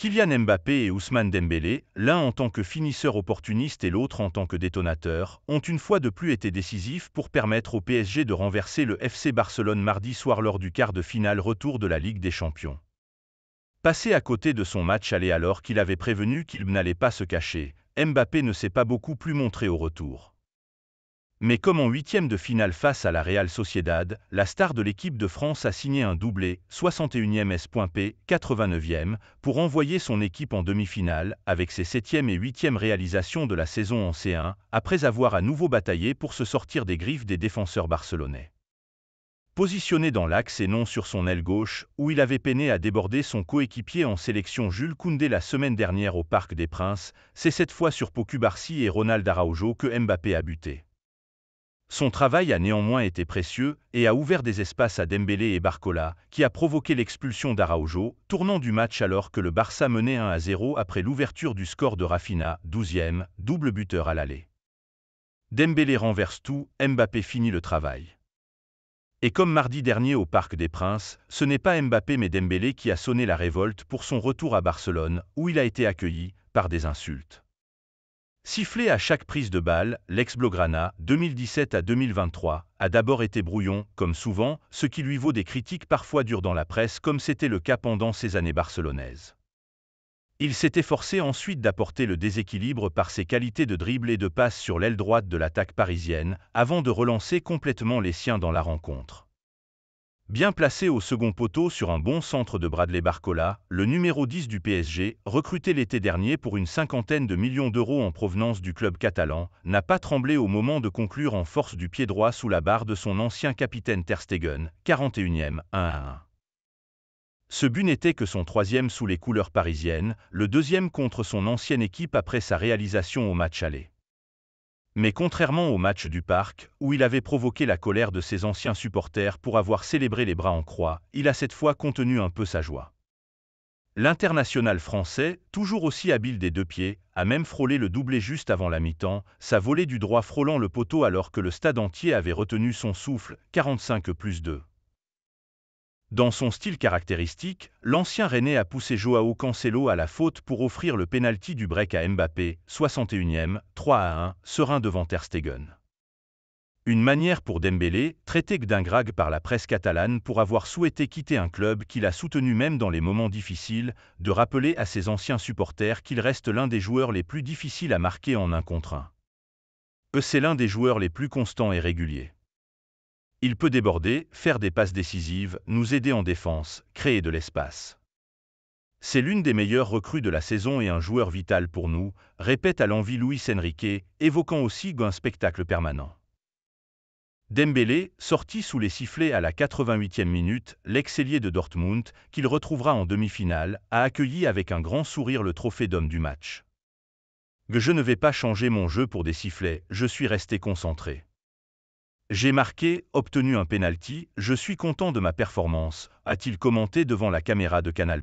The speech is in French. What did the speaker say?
Kylian Mbappé et Ousmane Dembélé, l'un en tant que finisseur opportuniste et l'autre en tant que détonateur, ont une fois de plus été décisifs pour permettre au PSG de renverser le FC Barcelone mardi soir lors du quart de finale retour de la Ligue des Champions. Passé à côté de son match aller alors qu'il avait prévenu qu'il n'allait pas se cacher, Mbappé ne s'est pas beaucoup plus montré au retour. Mais comme en huitième de finale face à la Real Sociedad, la star de l'équipe de France a signé un doublé, 61e S.P, 89e, pour envoyer son équipe en demi-finale, avec ses 7e et 8e réalisations de la saison en C1, après avoir à nouveau bataillé pour se sortir des griffes des défenseurs barcelonais. Positionné dans l'axe et non sur son aile gauche, où il avait peiné à déborder son coéquipier en sélection Jules Koundé la semaine dernière au Parc des Princes, c'est cette fois sur Pocu Barcy et Ronald Araujo que Mbappé a buté. Son travail a néanmoins été précieux et a ouvert des espaces à Dembélé et Barcola, qui a provoqué l'expulsion d'Araujo, tournant du match alors que le Barça menait 1 à 0 après l'ouverture du score de Rafina, 12 double buteur à l'aller. Dembélé renverse tout, Mbappé finit le travail. Et comme mardi dernier au Parc des Princes, ce n'est pas Mbappé mais Dembélé qui a sonné la révolte pour son retour à Barcelone, où il a été accueilli par des insultes. Sifflé à chaque prise de balle, lex blograna 2017 à 2023, a d'abord été brouillon, comme souvent, ce qui lui vaut des critiques parfois dures dans la presse comme c'était le cas pendant ses années barcelonaises. Il s'est efforcé ensuite d'apporter le déséquilibre par ses qualités de dribble et de passe sur l'aile droite de l'attaque parisienne, avant de relancer complètement les siens dans la rencontre. Bien placé au second poteau sur un bon centre de Bradley Barcola, le numéro 10 du PSG, recruté l'été dernier pour une cinquantaine de millions d'euros en provenance du club catalan, n'a pas tremblé au moment de conclure en force du pied droit sous la barre de son ancien capitaine Ter Stegen, 41e, 1 1. Ce but n'était que son troisième sous les couleurs parisiennes, le deuxième contre son ancienne équipe après sa réalisation au match aller mais contrairement au match du parc, où il avait provoqué la colère de ses anciens supporters pour avoir célébré les bras en croix, il a cette fois contenu un peu sa joie. L'international français, toujours aussi habile des deux pieds, a même frôlé le doublé juste avant la mi-temps, sa volée du droit frôlant le poteau alors que le stade entier avait retenu son souffle, 45 plus 2. Dans son style caractéristique, l'ancien René a poussé Joao Cancelo à la faute pour offrir le pénalty du break à Mbappé, 61e, 3 à 1, serein devant Ter Une manière pour Dembélé, traité dingrag par la presse catalane pour avoir souhaité quitter un club qu'il a soutenu même dans les moments difficiles, de rappeler à ses anciens supporters qu'il reste l'un des joueurs les plus difficiles à marquer en un contre un. Que c'est l'un des joueurs les plus constants et réguliers. Il peut déborder, faire des passes décisives, nous aider en défense, créer de l'espace. C'est l'une des meilleures recrues de la saison et un joueur vital pour nous, répète à l'envie Luis Enrique, évoquant aussi un spectacle permanent. Dembélé, sorti sous les sifflets à la 88e minute, lex de Dortmund, qu'il retrouvera en demi-finale, a accueilli avec un grand sourire le trophée d'homme du match. je ne vais pas changer mon jeu pour des sifflets, je suis resté concentré. J'ai marqué, obtenu un penalty, je suis content de ma performance, a-t-il commenté devant la caméra de Canal+.